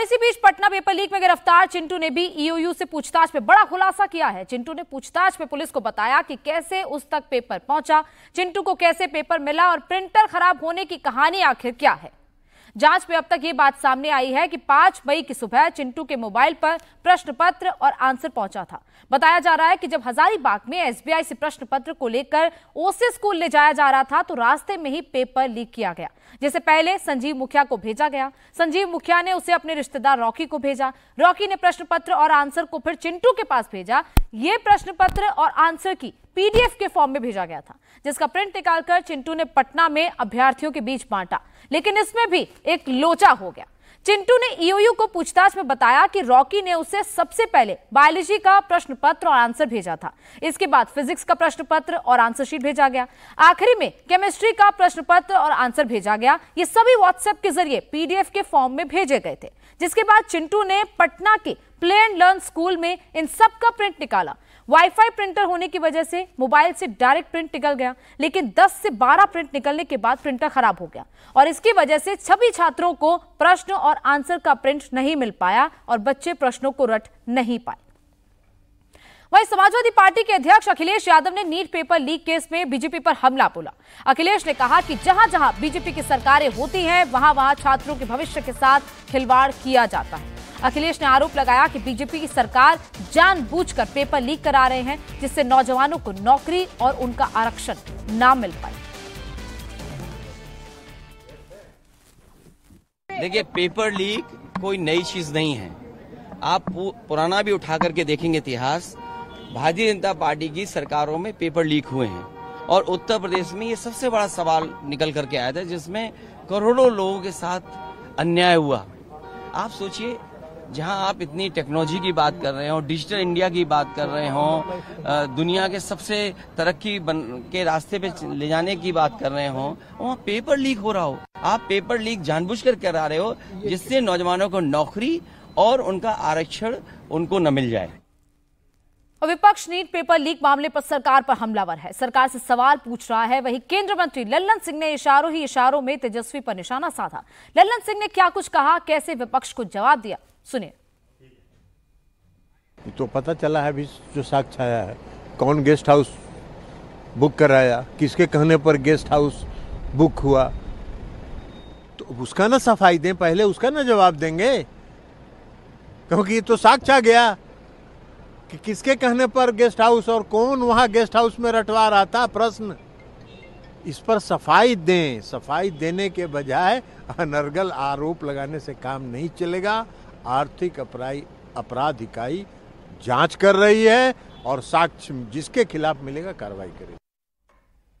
और इसी बीच Patna paper leak में गिरफ्तार चिंटू ने भी ईओयू e से पूछताछ में बड़ा खुलासा किया है चिंटू ने पूछताछ में पुलिस को बताया कि कैसे उस तक पेपर पहुंचा चिंटू को कैसे पेपर मिला और प्रिंटर खराब होने की कहानी आखिर क्या है जांच में अब तक ये बात सामने आई है कि 5 मई की सुबह चिंटू के मोबाइल पर प्रश्न पत्र और आंसर पहुंचा था बताया जा रहा है कि जब हजारीबाग में एसबीआई से प्रश्न पत्र को लेकर ओसे स्कूल ले जाया जा रहा था तो रास्ते में ही पेपर लीक किया गया जिसे पहले संजीव मुखिया को भेजा गया संजीव मुखिया ने उसे अपने रिश्तेदार रॉकी को भेजा रॉकी ने प्रश्न पत्र और आंसर को फिर चिंटू के पास भेजा ये प्रश्न पत्र और आंसर की पीडीएफ के फॉर्म में भेजा गया था जिसका प्रिंट निकालकर चिंटू ने पटना में अभ्यर्थियों के बीच बांटा लेकिन इसमें भी एक लोचा हो गया चिंटू ने ईओयू को पूछताछ में बताया कि रॉकी ने उसे सबसे पहले बायोलॉजी का प्रश्न पत्र और आंसर भेजा था इसके बाद फिजिक्स का प्रश्न पत्र और आंसर शीट भेजा गया आखिरी में केमिस्ट्री का प्रश्न पत्र और आंसर भेजा गया ये सभी व्हाट्सएप के जरिए पीडीएफ के फॉर्म में भेजे गए थे जिसके बाद चिंटू ने पटना के प्ले एंड लर्न स्कूल में इन सब का प्रिंट निकाला वाईफाई प्रिंटर होने की वजह से मोबाइल से डायरेक्ट प्रिंट निकल गया लेकिन 10 से 12 प्रिंट निकलने के बाद प्रिंटर खराब हो गया और इसकी वजह से छबी छात्रों को प्रश्न और आंसर का प्रिंट नहीं मिल पाया और बच्चे प्रश्नों को रट नहीं पाए वही समाजवादी पार्टी के अध्यक्ष अखिलेश यादव ने नीट पेपर लीक केस में बीजेपी पर हमला बोला अखिलेश ने कहा कि जहां जहां बीजेपी की सरकारें होती हैं वहां वहां छात्रों के भविष्य के साथ खिलवाड़ किया जाता है अखिलेश ने आरोप लगाया कि बीजेपी की सरकार जानबूझकर पेपर लीक करा रहे हैं जिससे नौजवानों को नौकरी और उनका आरक्षण न मिल पाए देखिए पेपर लीक कोई नई चीज नहीं है आप पुराना भी उठा करके देखेंगे इतिहास भारतीय जनता पार्टी की सरकारों में पेपर लीक हुए हैं और उत्तर प्रदेश में ये सबसे बड़ा सवाल निकल करके आया था जिसमें करोड़ों लोगों के साथ अन्याय हुआ आप सोचिए जहां आप इतनी टेक्नोलॉजी की बात कर रहे हो डिजिटल इंडिया की बात कर रहे हो दुनिया के सबसे तरक्की बन के रास्ते पे ले जाने की बात कर रहे हो वहाँ पेपर लीक हो रहा हो आप पेपर लीक जानबूझकर करा रहे हो जिससे नौजवानों को नौकरी और उनका आरक्षण उनको न मिल जाए विपक्ष नीट पेपर लीक मामले पर सरकार पर हमलावर है सरकार से सवाल पूछ रहा है वही केंद्र मंत्री लल्लन सिंह ने इशारों ही इशारों में तेजस्वी पर निशाना साधा लल्लन सिंह ने क्या कुछ कहा कैसे विपक्ष को जवाब दिया सुनिए तो पता चला है अभी जो साक्ष आया है कौन गेस्ट हाउस बुक कराया किसके कहने पर गेस्ट हाउस बुक हुआ तो उसका ना सफाई दें पहले उसका ना जवाब देंगे क्योंकि ये तो साक्ष आ गया कि किसके कहने पर गेस्ट हाउस और कौन वहां गेस्ट हाउस में रटवा रहा था प्रश्न इस पर सफाई दें सफाई देने के बजाय अनर्गल आरोप लगाने से काम नहीं चलेगा आर्थिक अपराई अपराध इकाई जांच कर रही है और साक्ष्य जिसके खिलाफ मिलेगा कार्रवाई करेगी